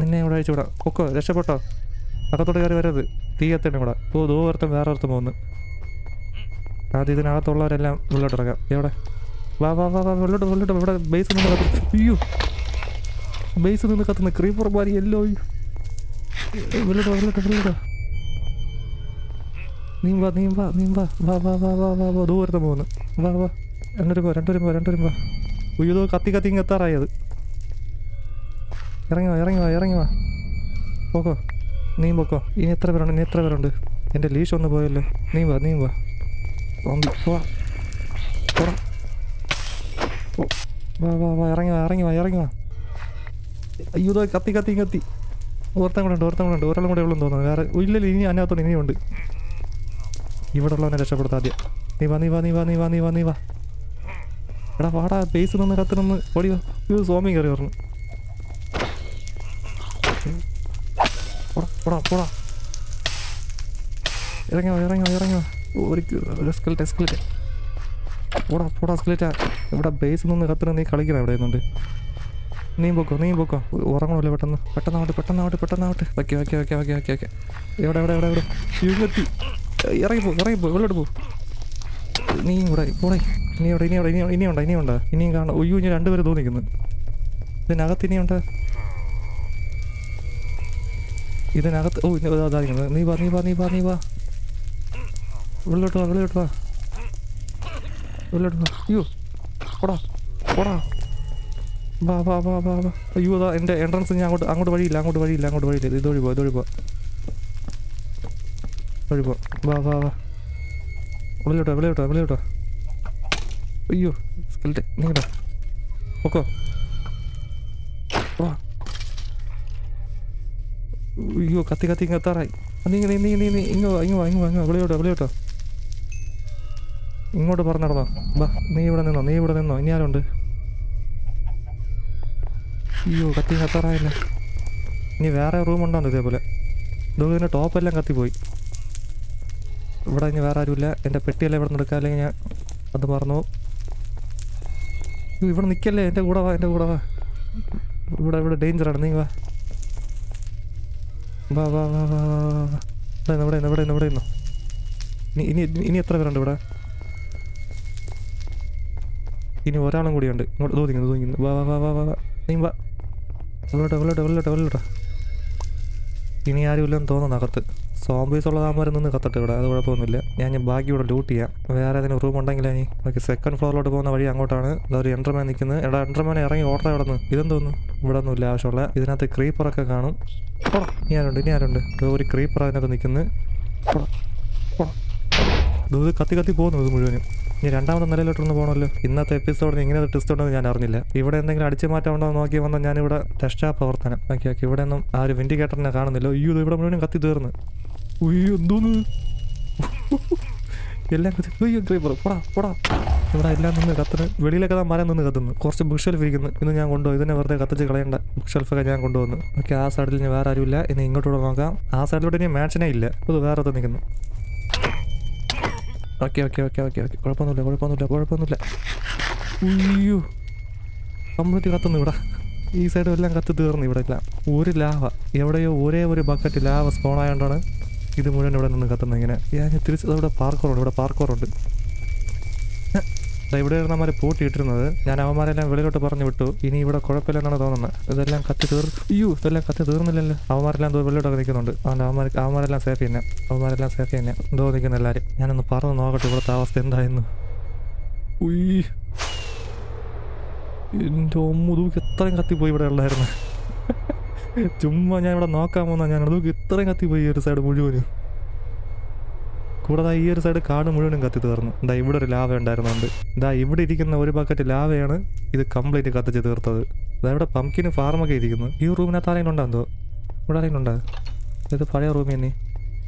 നിന്നെ ഇവിടെ അയച്ചു വിടാം പൊക്കോ രക്ഷപ്പെട്ടോ അകത്തോട്ട് കയറി വരരുത് തീയത്തിൻ്റെ കൂടെ ഇപ്പോൾ ദോ ഒരുത്തം വേറെ ഒരുത്തം പോകുന്നു ആദ്യം ഇതിനകത്തുള്ളവരെല്ലാം ഉള്ളോട്ട് ഇറക്കാം എവിടെ വാ വാ വാ വാ ഉള്ളോട്ട് ഉള്ളോട്ട് ഇവിടെ ബേസ് നിന്ന് കത്തുന്നു അയ്യോ ബേസ് നിന്ന് കത്തുന്നു ക്രീപ്പർ മാറി എല്ലോ ഉള്ളോട്ട് ഉള്ളോട്ട് ഉള്ളോട്ട് നീ വാ നീ വാ നീ വാ വാ വാ വാ വാ വാ വാ പോകുന്നു വാ വാ രണ്ടുപേരും പോ രണ്ടുപേരും പോ രണ്ടുപേരും പോ ഉയ്യോ കത്തി കത്തി ഇങ്ങെത്താറായത് ഇറങ്ങി വാ ഇറങ്ങി വാ ഇറങ്ങി വാ പോക്കോ നീ പൊക്കോ ഇനി എത്ര പേരുണ്ട് ഇനി എത്ര പേരുണ്ട് എൻ്റെ ലീഷ് ഒന്ന് പോയല്ലോ നീ വാ നീ വാ വാ വാ വാ വാ ഇറങ്ങി വാ ഇറങ്ങി വാ ഇറങ്ങി വാ അയ്യോ കത്തി കത്തി കത്തി ഓർത്തം കൂടെ ഉണ്ട് ഓർത്തം കൂടെ ഉണ്ട് ഒരാളും കൂടെ ഉള്ളു തോന്നുന്നു വേറെ ഇല്ല ഇനി അതിനകത്തോണ്ട് ഇനിയുണ്ട് ഇവിടെ ഉള്ളവനെ രക്ഷപ്പെടുത്താം ആദ്യം നീ വാ നീ വാ നീ വാ നീ വാ നീ വാ നീ വാ എടാ വാടാ പേസ് നിന്ന് കത്തി നിന്ന് ഓടിയോ സ്വാമി കയറി പറഞ്ഞു പോടാ പോടാ ഇറങ്ങോ ഇറങ്ങോ ഇറങ്ങോ ഒരു ഒരു സ്കെൽറ്റ് പോടാ പോടാ സ്കെൽറ്റാ ഇവിടെ ബേസ് നിന്ന് കത്തിന് നീ കളിക്കണം ഇവിടെ നിന്നുണ്ട് നീ പോക്കോ നീ പോക്കോ ഉറങ്ങണമല്ലോ പെട്ടെന്ന് പെട്ടെന്നാവട്ടെ പെട്ടെന്നാവട്ടെ പെട്ടെന്നാവട്ടെ okay okay okay okay okay okay എവിടെ എവിടെ എവിടെ എവിടെ ഇങ്ങെത്തി ഇറങ്ങിപ്പോ ഇറങ്ങിപ്പോ വെള്ളോട്ട് പോ നീ ഇവിടെ പോടേ ഇനി ഇവിടെ ഇനി ഇവിടെ ഇനി ഇനിയുണ്ടോ ഇനിയുണ്ടോ ഇനിയും കാണാം ഒയ്യോ ഇനി രണ്ടുപേരും തോന്നിക്കുന്നു ഇതിനകത്ത് ഇനിയുണ്ടോ ഇതിനകത്ത് ഓ ഇതാ നീ നീ വാ നീ വാ നീ വാ ഉള്ളിലോട്ട് വാ ഉള്ളിലോട്ട് വാ ഉള്ളിലോട്ട് വാ അയ്യോ ഓടാ ഓടാ വാ വാ വാ വാ വാ അയ്യോ അതാ എൻ്റെ എൻട്രൻസ് ഞാൻ അങ്ങോട്ട് അങ്ങോട്ട് വഴിയില്ല അങ്ങോട്ട് വഴിയില്ല അങ്ങോട്ട് വഴിയില്ല ഇതൊഴി പോ ഇതൊഴി പോ വഴി പോ വാ വാ വാ ഉള്ളിലോട്ടോ ഉള്ളിലോട്ടോ ഉള്ളിലോട്ടോ അയ്യോ സ്കെൽറ്റ് നീ കേട്ടോ ഓക്കോ അയ്യോ കത്തി കത്തി കത്താറായി നീ നീ നീ നീ നീ ഇങ്ങോ ഇങ്ങോ ഇങ്ങോ ഇങ്ങോ വിളിയോട്ടോ വിളിയോട്ടോ ഇങ്ങോട്ട് പറഞ്ഞു നടന്നോ ബാ നീ ഇവിടെ നിന്നോ നീ ഇവിടെ നിന്നോ ഇനി ആരുണ്ട് അയ്യോ കത്തി കത്താറായില്ല ഇനി വേറെ റൂം ഉണ്ടാകുന്നു ഇതേപോലെ ഇതുപോലെ തന്നെ ടോപ്പെല്ലാം കത്തിപ്പോയി ഇവിടെ ഇനി വേറെ ആരുമില്ല എൻ്റെ പെട്ടിയെല്ലാം ഇവിടെ നിന്ന് അല്ലെങ്കിൽ ഞാൻ അത് മറന്നു ഇവിടെ നിൽക്കല്ലേ എൻ്റെ കൂടെ വാ എൻ്റെ കൂടെ വാ ഇവിടെ ഇവിടെ ഡേഞ്ചറാണ് നീ വാ വാ വാ വാ വാ വാ വാ വാ ഇവിടെ നിന്ന് ഇവിടെ നിന്ന് ഇവിടെ നിന്നോ ഇനി ഇനി എത്ര പേരുണ്ട് ഇവിടെ ഇനി ഒരാളും കൂടിയുണ്ട് ഇങ്ങോട്ട് തോന്നിക്കുന്നു തോന്നി വാ വാ വാ വാ വാ നീ വാ വെള്ളോട്ടെ വെള്ളോട്ടെ വെള്ളോട്ടെ വെള്ളോട്ടെ ഇനി ആരുമില്ലെന്ന് തോന്നുന്നു അകത്ത് സോംബീസ് ഉള്ളതാകുമ്പോൾ നിന്ന് കത്തട്ടെ ഇവിടെ അത് കുഴപ്പമൊന്നുമില്ല ഞാൻ ഞാൻ ബാക്കി ഇവിടെ ലൂട്ട് ചെയ്യാം വേറെ ഏതെങ്കിലും റൂം ഉണ്ടെങ്കിൽ ഇനി ഓക്കെ സെക്കൻഡ് ഫ്ലോറിലോട്ട് പോകുന്ന വഴി അങ്ങോട്ടാണ് ഒരു എൻട്രമാൻ നിൽക്കുന്നത് എടാ എൻട്രമാൻ ഇറങ്ങി ഓർഡർ ഇവിടെ നിന്ന് ഇതെന്തോന്നു ഇവിടെ ഒന്നുമില്ല ആവശ്യമുള്ള ഇതിനകത്ത് ക്രീപ്പറൊക്കെ കാണും ഇനി ആരുണ്ട് ഇനി ആരുണ്ട് ഒരു ക്രീപ്പർ അതിനകത്ത് നിൽക്കുന്നത് ഇത് കത്തി കത്തി പോകുന്നു ഇത് മുഴുവനും ഇനി രണ്ടാമത്തെ നിലയിലോട്ടൊന്ന് പോകണമല്ലോ ഇന്നത്തെ എപ്പിസോഡിന് ഇങ്ങനെ ടെസ്റ്റ് ഉണ്ടെന്ന് ഞാൻ അറിഞ്ഞില്ല ഇവിടെ എന്തെങ്കിലും അടിച്ചു മാറ്റം ഉണ്ടോ നോക്കി വന്ന ഞാനിവിടെ ടെസ്റ്റാ പ്രവർത്തനം ഓക്കെ ഓക്കെ ഇവിടെ ഒന്നും ആ ഒരു വിൻഡിക്കേറ്ററിനെ കാണുന്നില്ല അയ്യോ ഇത് ഇവിടെ മുഴുവനും കത്തി തീർന്നു ഉയ്യോ എന്തോന്ന് എല്ലാം കത്തി ഉയ്യോ പോടാ പോടാ ഇവിടെ എല്ലാം നിന്ന് കത്തിന് വെളിയിലൊക്കെ താ മരം നിന്ന് കത്തുന്നു കുറച്ച് ബുക്ക് ഷെൽഫ് ഇരിക്കുന്നു ഇന്ന് ഞാൻ കൊണ്ടുപോയി ഇതിനെ വെറുതെ കത്തിച്ച് കളയേണ്ട ബുക്ക് ഷെൽഫൊക്കെ ഞാൻ കൊണ്ടുവന്നു ഓക്കെ ആ സൈഡിൽ ഇനി വേറെ ആരുമില്ല ഇനി ഇങ്ങോട്ടൂടെ നോക്കാം ആ സൈഡിലോട്ട് ഇനി മാച്ചിനെ ഇല്ല ഇത് വേറെ ഒത്ത് നിൽക്കുന്നു okay okay okay okay okay കുഴപ്പമൊന്നുമില്ല കുഴപ്പമൊന്നുമില്ല കുഴപ്പമൊന്നുമില്ല അയ്യോ കമ്പ്ലീറ്റ് കത്തുന്നു ഇവിടെ ഈ സൈഡും എല്ലാം കത്തി തീർന്നു ഇവിടെ എല്ലാം ഒരു ലാവ എവിടെയോ ഒരേ ഒരു ബക്കറ്റ് ലാവ സ്പോൺ ആയതുകൊണ്ടാണ് ഇത് മുഴുവൻ ഇവിടെ നിന്ന് കത്തുന്നത് ഇങ്ങനെ ഞാൻ തിരിച്ച് ഇവിടെ പാർക്കോറുണ്ട് ഇവിടെ പാർക്കോറുണ്ട് ഇവിടെ അവന്മാരെ പൂട്ടി ഇട്ടിരുന്നത് ഞാൻ അവന്മാരെല്ലാം വെളിയിലോട്ട് പറഞ്ഞു വിട്ടു ഇനി ഇവിടെ കുഴപ്പമില്ലെന്നാണ് തോന്നുന്നത് ഇതെല്ലാം കത്തി തീർന്നു അയ്യോ ഇതെല്ലാം കത്തി തീർന്നില്ലല്ലോ അവന്മാരെല്ലാം വെളിയിലോട്ടൊക്കെ നിൽക്കുന്നുണ്ട് അതുകൊണ്ട് അവന്മാർ അവന്മാരെല്ലാം സേഫ് തന്നെ അവന്മാരെല്ലാം സേഫ് തന്നെ എന്തോ നിൽക്കുന്ന എല്ലാവരും ഞാനൊന്ന് പറഞ്ഞു നോക്കട്ടെ ഇവിടുത്തെ അവസ്ഥ എന്തായിരുന്നു ഉയ്യ് എൻ്റെ ഒമ്മു എത്രയും കത്തിപ്പോയി ഇവിടെ ഉള്ളായിരുന്നു ചുമ്മാ ഞാൻ ഇവിടെ നോക്കാൻ പോന്നാ ഞാൻ നോക്കി ഇത്രയും പോയി ഈ ഒരു സൈഡ് മുഴുവനും കൂടാതെ ഈ ഒരു സൈഡ് കാട് മുഴുവനും കത്തി തീർന്നു എന്താ ഇവിടെ ഒരു ലാവ ഉണ്ടായിരുന്നുണ്ട് എന്താ ഇവിടെ ഇരിക്കുന്ന ഒരു ബക്കറ്റ് ലാവയാണ് ഇത് കംപ്ലീറ്റ് കത്തിച്ച് തീർത്തത് അതാ ഇവിടെ പംകിന് ഫാർമൊക്കെ ഇരിക്കുന്നു ഈ റൂമിനകത്ത് ആരെങ്കിലും ഉണ്ടോ ഇവിടെ ആരെങ്കിലും ഉണ്ടോ ഇത് പഴയ റൂമി തന്നെ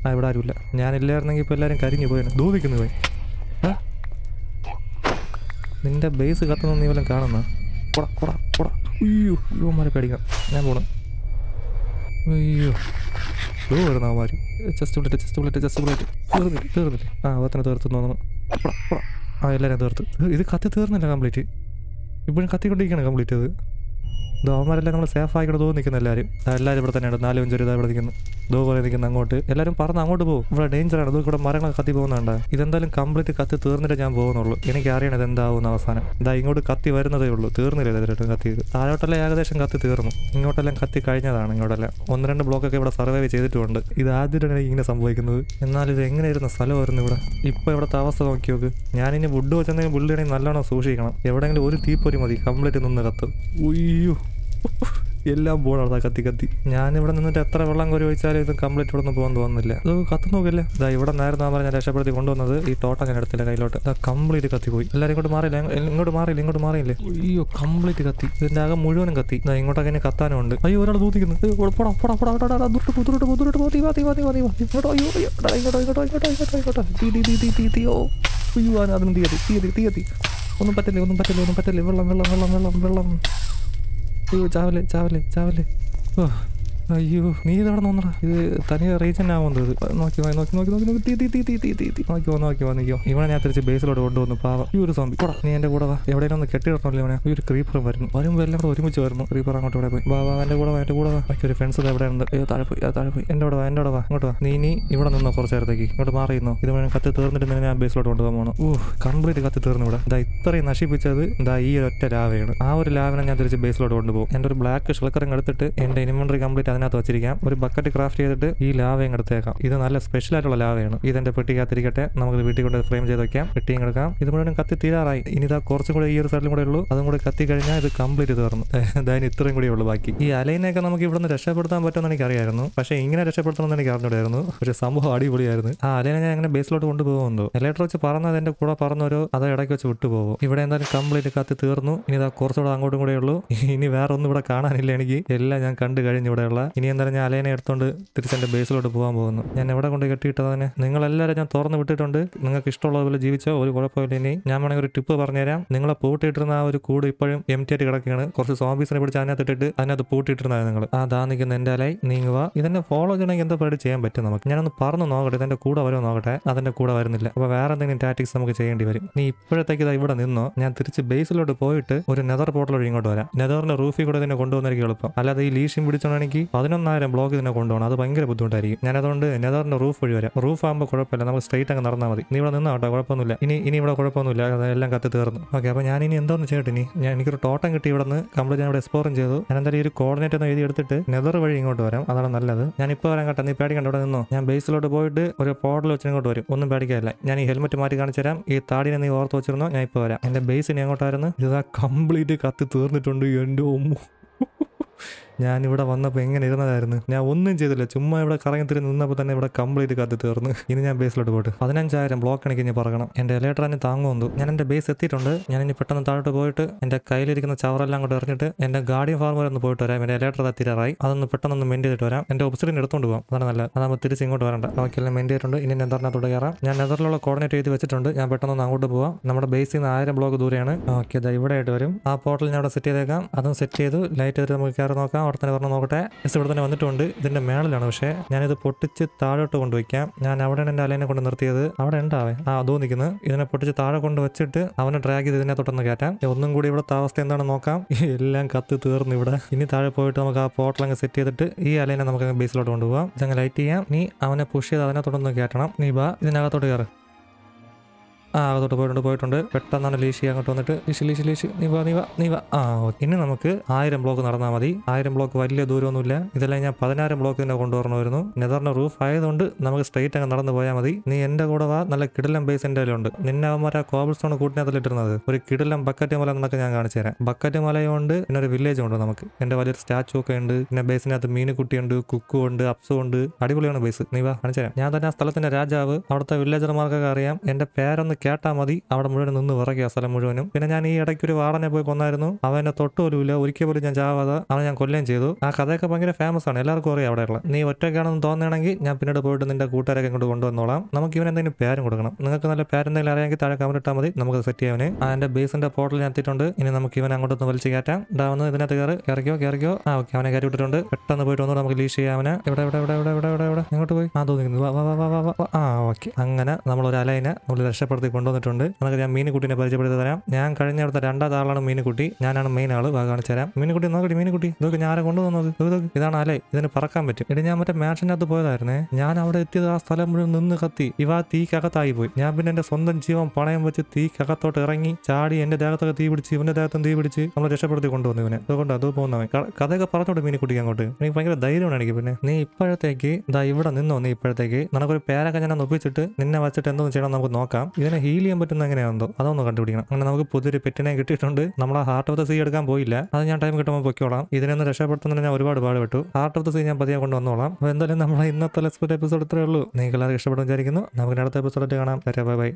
ആ ഇവിടെ ആരുമില്ല ഞാനില്ലായിരുന്നെങ്കിൽ ഇപ്പോൾ എല്ലാവരും കരിഞ്ഞു പോയാണ് ദൂപിക്കുന്നു പോയി നിന്റെ ബേസ് കത്തുന്ന നീ വല്ലതും കാണുന്ന കൊട കൊട കൊട അയ്യോ ഇവന്മാരെ പേടിക്കണം ഞാൻ പോണം അയ്യോ ഷൂ വരുന്ന അവന്മാർ chest bullet chest bullet chest bullet തീർന്നില്ല തീർന്നില്ല ആ അവത്തന്നെ തീർത്തെന്ന് തോന്നുന്നു ആ എല്ലാവരും തീർത്ത് ഇത് കത്തി തീർന്നില്ല കംപ്ലീറ്റ് ഇപ്പോഴും കത്തിക്കൊണ്ടിരിക്കുകയാണ് കംപ്ലീറ്റ് അത് ദോമാരെല്ലാം നമ്മൾ സേഫ് ആയിക്കൊണ്ട് തോന്നി നിൽക്കുന്ന എല്ലാവരും എല്ലാവരും ഇവിടെ തന്നെയാണ് നാലും അഞ്ചും ഇതാ ഇവിടെ നിൽക്കുന്നു ദോ പോലെ നിൽക്കുന്നു അങ്ങോട്ട് എല്ലാവരും പറഞ്ഞ് അങ്ങോട്ട് പോകും ഇവിടെ ഡേഞ്ചറാണ് ഇതോ ഇവിടെ മരങ്ങളെ കത്തി പോകുന്നുണ്ട് ഇതെന്തായാലും കംപ്ലീറ്റ് കത്തി തീർന്നിട്ട് ഞാൻ പോകുന്നുള്ളൂ എനിക്ക് അറിയണം ഇത് എന്താവും അവസാനം ഇതാ ഇങ്ങോട്ട് കത്തി വരുന്നതേ ഉള്ളൂ തീർന്നില്ല ഇതിലോട്ട് കത്തി താഴോട്ടെല്ലാം ഏകദേശം കത്തി തീർന്നു ഇങ്ങോട്ടെല്ലാം കത്തി കഴിഞ്ഞതാണ് ഇങ്ങോട്ടെല്ലാം ഒന്ന് രണ്ട് ബ്ലോക്കൊക്കെ ഇവിടെ സർവൈവ് ചെയ്തിട്ടുണ്ട് ഇത് ആദ്യമായിട്ടാണ് എനിക്ക് ഇങ്ങനെ സംഭവിക്കുന്നത് എന്നാൽ ഇത് എങ്ങനെ ഇരുന്ന സ്ഥലമായിരുന്നു ഇവിടെ ഇപ്പോൾ ഇവിടുത്തെ അവസ്ഥ നോക്കി നോക്ക് ഞാനിനി വുഡ് വെച്ചെന്തെങ്കിലും ബുള്ളിയാണെങ്കിൽ നല്ലോണം സൂക്ഷിക്കണം എവിടെയെങ്കിലും ഒരു തീപ്പൊരി മതി കംപ്ലീറ്റ് നിന്ന് കത്തും ഉയ്യോ എല്ലാം ബോർഡാണ് കത്തി കത്തി ഞാൻ ഇവിടെ നിന്നിട്ട് എത്ര വെള്ളം കോരി ഒഴിച്ചാലും ഇത് കംപ്ലീറ്റ് ഇവിടെ നിന്ന് പോകാൻ തോന്നുന്നില്ല അത് കത്ത് നോക്കില്ലേ ഇതാ ഇവിടെ നേരം പറഞ്ഞ രക്ഷപ്പെടുത്തി കൊണ്ടുവന്നത് ഈ തോട്ടം ഞാൻ എടുത്തില്ല കയ്യിലോട്ട് ഇതാ കംപ്ലീറ്റ് കത്തി പോയി എല്ലാവരും ഇങ്ങോട്ട് മാറിയില്ല ഇങ്ങോട്ട് മാറിയില്ല ഇങ്ങോട്ട് മാറിയില്ലേ അയ്യോ കംപ്ലീറ്റ് കത്തി ഇതിന്റെ ആകെ മുഴുവനും കത്തി ഇതാ ഇങ്ങോട്ടൊക്കെ ഇനി കത്താനുണ്ട് അയ്യോ ഒരാൾ ദൂതിക്കുന്നത് പോടാ പോടാ പോടാ പോടാ ദുട്ട് പുതുട്ട് പുതുട്ട് പോ തീ വാ തീ ഇങ്ങോട്ടോ അയ്യോ ഇങ്ങോട്ടോ ഇങ്ങോട്ടോ ഇങ്ങോട്ടോ ഇങ്ങോട്ടോ ഇങ്ങോട്ടോ തീ തീ തീ തീയോ അയ്യോ അതിന് തീയതി തീയതി തീയതി ഒന്നും പറ്റില്ല ഒന്നും പറ്റില്ല ഒന്നും പറ്റില്ല വെള്ളം വെള്ളം വെള്ളം വെള്ളം വെള്ളം त्यो चाहले चाहले चाहले अँ അയ്യോ നീ ഇതവിടെ നോന്നടാ ഇത് തനി റീജൻ ആവുന്നത് നോക്കി നോക്കി നോക്കി നോക്കി നോക്കി തീ തീ തീ തീ തീ തീ തീ നോക്കി നോക്കി വന്നിക്കോ ഇവനെ ഞാൻ തിരിച്ച് ബേസിലോട്ട് കൊണ്ടുവന്നു പാവ ഈ ഒരു സോംബി കൂടാ നീ എന്റെ കൂടെ വാ എവിടെയും ഒന്ന് കെട്ടിയിടണമല്ലോ ഇവനെ ഈ ഒരു ക്രീപ്പർ വരുന്നു വരും എല്ലാം കൂടെ ഒരുമിച്ച് വരുന്നു ക്രീപ്പർ അങ്ങോട്ട് ഇവിടെ പോയി വാ വാ എന്റെ കൂടെ വാ എന്റെ കൂടെ വാ ബാക്കി ഒരു ഫ്രണ്ട്സ് എവിടെ ഉണ്ട് അയ്യോ താഴെ പോയി താഴെ പോയി എന്റെ കൂടെ വാ എന്റെ കൂടെ വാ അങ്ങോട്ട് വാ നീ നീ ഇവിടെ നിന്നോ കുറച്ച് നേരത്തേക്ക് ഇങ്ങോട്ട് മാറിയിരുന്നു ഇത് വേണം കത്തി തീർന്നിട്ട് ഞാൻ ബേസിലോട്ട് കൊണ്ടുപോകാൻ പോകണം ഓ കംപ്ലീറ്റ് കത്തി തീർന്നു ഇവിടെ ഇതാ ഇത്രയും നശിപ്പിച്ചത് ഇതാ ഈ ഒറ്റ ലാവയാണ് ആ ഒരു ലാവിനെ ഞാൻ തിരിച്ച് ബേസിലോട്ട് കൊണ്ടുപോകും എന്റെ ഒരു ബ്ലാക്ക് ഷിളക്കറിങ് എടുത്തിട്ട് എന്റെ ഇൻവെന്ററി കംപ്ലീറ്റ് അതിനകത്ത് വെച്ചിരിക്കാം ഒരു ബക്കറ്റ് ക്രാഫ്റ്റ് ചെയ്തിട്ട് ഈ ലാവയും എടുത്തേക്കാം ഇത് നല്ല സ്പെഷ്യൽ ആയിട്ടുള്ള ലാവയാണ് ഇതെന്റെ പെട്ടിക്കകത്തിരിക്കട്ടെ നമുക്ക് വീട്ടിൽ കൊണ്ട് ഫ്രെയിം ചെയ്ത് വെക്കാം പെട്ടിയും എടുക്കാം ഇത് മുഴുവനും കത്തി തീരാറായി ഇനി ഇതാ കുറച്ചും കൂടെ ഈ ഒരു സൈഡിലും കൂടെ ഉള്ളൂ അതും കൂടെ കത്തി കഴിഞ്ഞാൽ ഇത് കംപ്ലീറ്റ് തീർന്നു അതായത് ഇത്രയും കൂടി ഉള്ളൂ ബാക്കി ഈ അലൈനൊക്കെ നമുക്ക് ഇവിടുന്ന് നിന്ന് രക്ഷപ്പെടുത്താൻ പറ്റുമെന്ന് എനിക്ക് അറിയായിരുന്നു പക്ഷേ ഇങ്ങനെ എന്ന് എനിക്ക് അറിഞ്ഞൂടായിരുന്നു പക്ഷേ സംഭവം അടിപൊളിയായിരുന്നു ആ അലൈനെ ഞാൻ അങ്ങനെ ബേസിലോട്ട് കൊണ്ടുപോകുന്നു എലക്ട്രോ വെച്ച് പറഞ്ഞത് എന്റെ കൂടെ പറഞ്ഞൊരു അത് ഇടയ്ക്ക് വെച്ച് വിട്ടുപോകും ഇവിടെ എന്തായാലും കംപ്ലീറ്റ് കത്തി തീർന്നു ഇനി ഇതാ കുറച്ചുകൂടെ അങ്ങോട്ടും കൂടെ ഉള്ളൂ ഇനി വേറെ ഒന്നും ഇവിടെ കാണാനില്ല എനിക്ക് എല്ലാം ഞാൻ കണ്ടു കഴിഞ്ഞു ഇവിടെയുള്ള ഇനി എന്ന് പറഞ്ഞാൽ അലേനെ തിരിച്ച് എന്റെ ബേസിലോട്ട് പോകാൻ പോകുന്നു ഞാൻ എവിടെ കൊണ്ട് കെട്ടിയിട്ടത് അതിനെ ഞാൻ തുറന്നു വിട്ടിട്ടുണ്ട് നിങ്ങൾക്ക് ഇഷ്ടമുള്ള പോലെ ജീവിച്ചോ ഒരു കുഴപ്പമില്ല ഇനി ഞാൻ വേണമെങ്കിൽ ഒരു ടിപ്പ് പറഞ്ഞുതരാം നിങ്ങളെ പൂട്ടിയിട്ടിരുന്ന ആ ഒരു കൂട് ഇപ്പോഴും എം ടി കിടക്കുകയാണ് കുറച്ച് സോംബീസിനെ പിടിച്ച് അതിനകത്തിട്ടിട്ട് അതിനകത്ത് പൂട്ടിയിട്ടിരുന്നത് നിങ്ങൾ ആ ദാ നിൽക്കുന്ന എൻ്റെ അലായി നീങ്ങുക ഇതെന്നെ ഫോളോ ചെയ്യണമെങ്കിൽ എന്താ പരിപാടി ചെയ്യാൻ പറ്റും നമുക്ക് ഞാനൊന്ന് പറഞ്ഞു നോക്കട്ടെ ഇതിൻ്റെ കൂടെ വരുമോ നോക്കട്ടെ അതിന്റെ കൂടെ വരുന്നില്ല അപ്പോൾ വേറെ എന്തെങ്കിലും ടാറ്റിക്സ് നമുക്ക് ചെയ്യേണ്ടി വരും നീ ഇപ്പോഴത്തേക്ക് ഇതാ ഇവിടെ നിന്നോ ഞാൻ തിരിച്ച് ബേസിലോട്ട് പോയിട്ട് ഒരു നെതർ പോർട്ടൽ വഴി ഇങ്ങോട്ട് വരാം നെതറിന്റെ റൂഫിൽ കൂടെ തന്നെ കൊണ്ടുവന്നിരിക്കും എളുപ്പം അല്ലാതെ ഈ ലീഷ്യം പിടിച്ചോണെങ്കിൽ പതിനൊന്നായിരം ബ്ലോക്ക് ഇതിനെ കൊണ്ടുപോകണം അത് ഭയങ്കര ബുദ്ധിമുട്ടായിരിക്കും ഞാൻ അതുകൊണ്ട് നെതറിന്റെ റൂഫ് വഴി വരാം റൂഫ് ആകുമ്പോൾ കുഴപ്പമില്ല നമുക്ക് സ്ട്രേറ്റ് അങ്ങ് നടന്നാൽ മതി നീ ഇവിടെ നിന്നാ കേട്ടോ കുഴപ്പമൊന്നുമില്ല ഇനി ഇനി ഇവിടെ കുഴപ്പമൊന്നുമില്ല എല്ലാം കത്തി തീർന്നു ഓക്കെ അപ്പോൾ ഞാൻ ഇനി എന്തോന്ന് ചെയ്യട്ടെ ഇനി ഞാൻ എനിക്കൊരു ടോട്ടം കിട്ടി ഇവിടെ നിന്ന് കംപ്ലീറ്റ് ഞാൻ ഇവിടെ എക്സ്പ്ലോറും ചെയ്തു ഞാൻ എന്തായാലും ഒരു കോർഡിനേറ്റ് ഒന്ന് എഴുതി എടുത്തിട്ട് നെതർ വഴി ഇങ്ങോട്ട് വരാം അതാണ് നല്ലത് ഞാൻ ഇപ്പോൾ വരാൻ കേട്ടോ നീ പേടിക്കണ്ട ഇവിടെ നിന്നോ ഞാൻ ബേസിലോട്ട് പോയിട്ട് ഒരു പോർട്ടൽ വെച്ച് ഇങ്ങോട്ട് വരും ഒന്നും പേടിക്കാറില്ല ഞാൻ ഈ ഹെൽമെറ്റ് മാറ്റി കാണിച്ചു തരാം ഈ താടിനെ നീ ഓർത്ത് വെച്ചിരുന്നോ ഞാൻ ഇപ്പോൾ വരാം എന്റെ ബേസിന് എങ്ങോട്ടായിരുന്നു ഇതാ കംപ്ലീറ്റ് കത്തി തീർന്നിട്ടുണ്ട് എൻ്റെ ഒമ്മു ഞാൻ ഇവിടെ വന്നപ്പോൾ എങ്ങനെ ഇരുന്നതായിരുന്നു ഞാൻ ഒന്നും ചെയ്തില്ല ചുമ്മാ ഇവിടെ കറങ്ങി തിരി നിന്നപ്പോൾ തന്നെ ഇവിടെ കംപ്ലീറ്റ് കത്തി തീർന്നു ഇനി ഞാൻ ബേസിലോട്ട് പോയിട്ട് പതിനഞ്ചായിരം ബ്ലോക്ക് എനിക്ക് ഇനി പറയണം എൻ്റെ താങ്ങും താങ്ങുമെന്നു ഞാൻ എൻ്റെ ബേസ് എത്തിയിട്ടുണ്ട് ഞാൻ ഇനി പെട്ടെന്ന് താഴോട്ട് പോയിട്ട് എൻ്റെ കയ്യിലിരിക്കുന്ന ചവറെല്ലാം കൂടെ എറിഞ്ഞിട്ട് എൻ്റെ ഗാർഡിയൻ ഫാർമർ ഒന്ന് പോയിട്ട് വരാം എൻ്റെ ഇലക്ട്ര തീരാറായി അതൊന്ന് പെട്ടെന്ന് ഒന്ന് മെൻഡ് ചെയ്തിട്ട് വരാം എൻ്റെ ഒബ്സിഡിൻ എടുത്തുകൊണ്ട് പോകാം അതാണ് നല്ല അതാകുമ്പോൾ തിരിച്ച് ഇങ്ങോട്ട് വരണ്ട ബാക്കിയെല്ലാം മെൻഡ് ചെയ്തിട്ടുണ്ട് ഇനി നെതറിനകത്തോട് കയറാം ഞാൻ നെതറിലുള്ള കോർഡിനേറ്റ് എഴുതി വെച്ചിട്ടുണ്ട് ഞാൻ പെട്ടെന്ന് അങ്ങോട്ട് പോവാം നമ്മുടെ ബേസിൽ നിന്ന് ആയിരം ബ്ലോക്ക് ദൂരെയാണ് ഓക്കെ അതാ ഇവിടെ ആയിട്ട് വരും ആ പോർട്ടൽ ഞാൻ അവിടെ സെറ്റ് ചെയ്തേക്കാം അതും സെറ്റ് ചെയ്തു ലൈറ്റ് നമുക്ക് കയറി നോക്കാം പ്രവർത്തനം തന്നെ പറഞ്ഞു നോക്കട്ടെ എസ് ഇവിടെ തന്നെ വന്നിട്ടുണ്ട് ഇതിന്റെ മേളിലാണ് പക്ഷേ ഞാനിത് പൊട്ടിച്ച് താഴോട്ട് കൊണ്ടുവയ്ക്കാം ഞാൻ അവിടെയാണ് എന്റെ അലൈനെ കൊണ്ട് നിർത്തിയത് അവിടെ ഉണ്ടാവേ ആ അതോ നിൽക്കുന്നു ഇതിനെ പൊട്ടിച്ച് താഴെ കൊണ്ട് വെച്ചിട്ട് അവനെ ഡ്രാഗ് ചെയ്ത് ഇതിനെ തൊട്ടൊന്ന് കയറ്റാം ഒന്നും കൂടി ഇവിടെ അവസ്ഥ എന്താണെന്ന് നോക്കാം എല്ലാം കത്ത് തീർന്നു ഇവിടെ ഇനി താഴെ പോയിട്ട് നമുക്ക് ആ അങ്ങ് സെറ്റ് ചെയ്തിട്ട് ഈ അലൈനെ നമുക്ക് ബേസിലോട്ട് കൊണ്ടുപോകാം ഇതങ്ങ് ലൈറ്റ് ചെയ്യാം നീ അവനെ പുഷ് ചെയ്ത് അതിനെ തൊട്ടൊന്ന് കയറ്റണം നീ ബാ ഇതിനകത്തോട്ട് കയറ് ആ അതോട്ട് പോയിട്ടുണ്ട് പോയിട്ടുണ്ട് പെട്ടെന്നാണ് ലീഷി അങ്ങോട്ട് വന്നിട്ട് ലീഷി ലീഷി ലീഷി നീവ നീവ നീവ ആ ഓക്കെ ഇനി നമുക്ക് ആയിരം ബ്ലോക്ക് നടന്നാൽ മതി ആയിരം ബ്ലോക്ക് വലിയ ദൂരമൊന്നുമില്ല ഇതെല്ലാം ഞാൻ പതിനായിരം ബ്ലോക്ക് തന്നെ കൊണ്ടുവരണമായിരുന്നു നെതറിന്റെ റൂഫ് ആയതുകൊണ്ട് നമുക്ക് സ്ട്രേറ്റ് അങ്ങ് നടന്നു പോയാൽ മതി നീ എന്റെ കൂടെ വാ നല്ല കിടലം ബേസ് എൻ്റെ ഉണ്ട് നിന്നെ അവന്മാർ ആ കോബിൾ സ്റ്റോൺ കൂട്ടിനകത്തിലിട്ടിരുന്നത് ഒരു കിടലം ബക്കറ്റ് മല എന്നൊക്കെ ഞാൻ കാണിച്ചു തരാം ബക്കറ്റ് മലയുണ്ട് പിന്നെ ഒരു വില്ലേജ് ഉണ്ട് നമുക്ക് എന്റെ വലിയൊരു സ്റ്റാച്ചു ഒക്കെ ഉണ്ട് പിന്നെ ബേസിനകത്ത് മീനുകുട്ടിയുണ്ട് കുക്കു ഉണ്ട് അപ്സു ഉണ്ട് അടിപൊളിയാണ് ബേസ് നീ വാ കാണിച്ചു തരാം ഞാൻ തന്നെ ആ സ്ഥലത്തിന്റെ രാജാവ് അവിടുത്തെ വില്ലേജർമാർക്കൊക്കെ അറിയാം എന്റെ പേരൊന്ന് കേട്ടാൽ മതി അവിടെ മുഴുവൻ നിന്ന് വിറക്കുക സ്ഥലം മുഴുവനും പിന്നെ ഞാൻ ഈ ഇടയ്ക്ക് ഒരു വാടനെ പോയി കൊന്നായിരുന്നു അവനെ തൊട്ടുപോലുമില്ല ഒരിക്കൽ പോലും ഞാൻ ചാവാതെ അവനെ ഞാൻ കൊല്ലം ചെയ്തു ആ കഥയൊക്കെ ഭയങ്കര ഫേമസ് ആണ് എല്ലാവർക്കും അറിയാം അവിടെയുള്ള നീ ഒറ്റയ്ക്കാണെന്ന് തോന്നുകയാണെങ്കിൽ ഞാൻ പിന്നീട് പോയിട്ട് നിന്റെ കൂട്ടുകാരൊക്കെ ഇങ്ങോട്ട് കൊണ്ടുവന്നോളാം നമുക്ക് ഇവൻ എന്തെങ്കിലും പേരും കൊടുക്കണം നിങ്ങൾക്ക് നല്ല പേരെന്തെങ്കിലും അറിയാമെങ്കിൽ താഴെ കമന്റ് ഇട്ടാൽ മതി നമുക്ക് സെറ്റ് ചെയ്യാൻ ആ എന്റെ ബേസിന്റെ പോർട്ടൽ ഞാൻ എത്തിയിട്ടുണ്ട് ഇനി നമുക്ക് ഇവൻ അങ്ങോട്ടൊന്ന് വലിച്ചു കയറ്റാം ഇതാവുന്ന ഇതിനകത്ത് കയറി കയറിക്കോ കയറിക്കോ ആ ഓക്കെ അവനെ കയറി വിട്ടിട്ടുണ്ട് പെട്ടെന്ന് പോയിട്ട് വന്നു നമുക്ക് ലീഷ് ചെയ്യാവനെ ഇവിടെ ഇവിടെ ഇവിടെ ഇവിടെ ഇവിടെ ഇവിടെ ഇങ്ങോട്ട് പോയി ആ തോന്നിക്കുന്നു ആ ഓക്കെ അങ്ങനെ നമ്മൾ ഒരു അലൈനെ നമ്മൾ രക്ഷപ്പെടുത്തി ഇത് കൊണ്ടുവന്നിട്ടുണ്ട് നമുക്ക് ഞാൻ മീനുകുട്ടിനെ പരിചയപ്പെടുത്തി തരാം ഞാൻ കഴിഞ്ഞ അവിടുത്തെ രണ്ടാമത്തെ ആളാണ് മീനുകുട്ടി ഞാനാണ് മെയിൻ ആള് കാണിച്ചു തരാം മീനുകുട്ടി നോക്കട്ടെ മീനുകുട്ടി ഇതൊക്കെ ഞാൻ കൊണ്ടുവന്നത് ഇതാണ് അല്ലേ ഇതിന് പറക്കാൻ പറ്റും എടി ഞാൻ മറ്റേ മാഷനകത്ത് പോയതായിരുന്നേ ഞാൻ അവിടെ എത്തിയത് ആ സ്ഥലം മുഴുവൻ നിന്ന് കത്തി ഇവ തീക്കകത്തായി പോയി ഞാൻ പിന്നെ എന്റെ സ്വന്തം ജീവൻ പണയം വെച്ച് തീക്കകത്തോട്ട് ഇറങ്ങി ചാടി എന്റെ ദേഹത്തൊക്കെ തീ പിടിച്ച് ഇവന്റെ ദേഹത്തും തീ പിടിച്ച് നമ്മൾ രക്ഷപ്പെടുത്തി കൊണ്ടുവന്നു ഇവനെ അതുകൊണ്ട് അത് പോകുന്നവൻ കഥയൊക്കെ പറഞ്ഞോട്ട് മീനിക്കുട്ടി അങ്ങോട്ട് എനിക്ക് ഭയങ്കര ധൈര്യമാണ് എനിക്ക് പിന്നെ നീ ഇപ്പോഴത്തേക്ക് ഇതാ ഇവിടെ നിന്നോ നീ ഇപ്പോഴത്തേക്ക് നമുക്കൊരു പേരൊക്കെ ഞാൻ ഒപ്പിച്ചിട്ട് നിന്നെ വെച്ചിട്ട് എന്തൊന്നും ചെയ്യണം നമുക്ക് നോക്കാം ഇതിനെ ഹീൽ ചെയ്യാൻ പറ്റുന്ന എങ്ങനെയാണോ അതൊന്ന് കണ്ടുപിടിക്കണം അങ്ങനെ നമുക്ക് പുതിയൊരു പെറ്റിനെ കിട്ടിയിട്ടുണ്ട് നമ്മളെ ഹാർട്ട് ഓഫ് ദ സീ എടുക്കാൻ പോയില്ല അത് ഞാൻ ടൈം കിട്ടുമ്പോൾ പൊയ്ക്കോളാം ഇതിനൊന്ന് രക്ഷപ്പെടുത്തുന്നതിന് ഞാൻ ഒരുപാട് പാടുപെട്ടു ഹാർട്ട് ഓഫ് ദ സീ ഞാൻ പതിയെ കൊണ്ടുവന്നോളാം അപ്പോൾ എന്തായാലും നമ്മളെ ഇന്നത്തെ എപ്പിസോഡ് ഇത്രയേ ഉള്ളൂ നിങ്ങൾ എല്ലാവർക്കും ഇഷ്ടപ്പെടും വിചാരിക്കുന്നു നമുക്ക് അടുത്ത എപ്പിസോഡിൽ കാണാം ബൈ ബൈ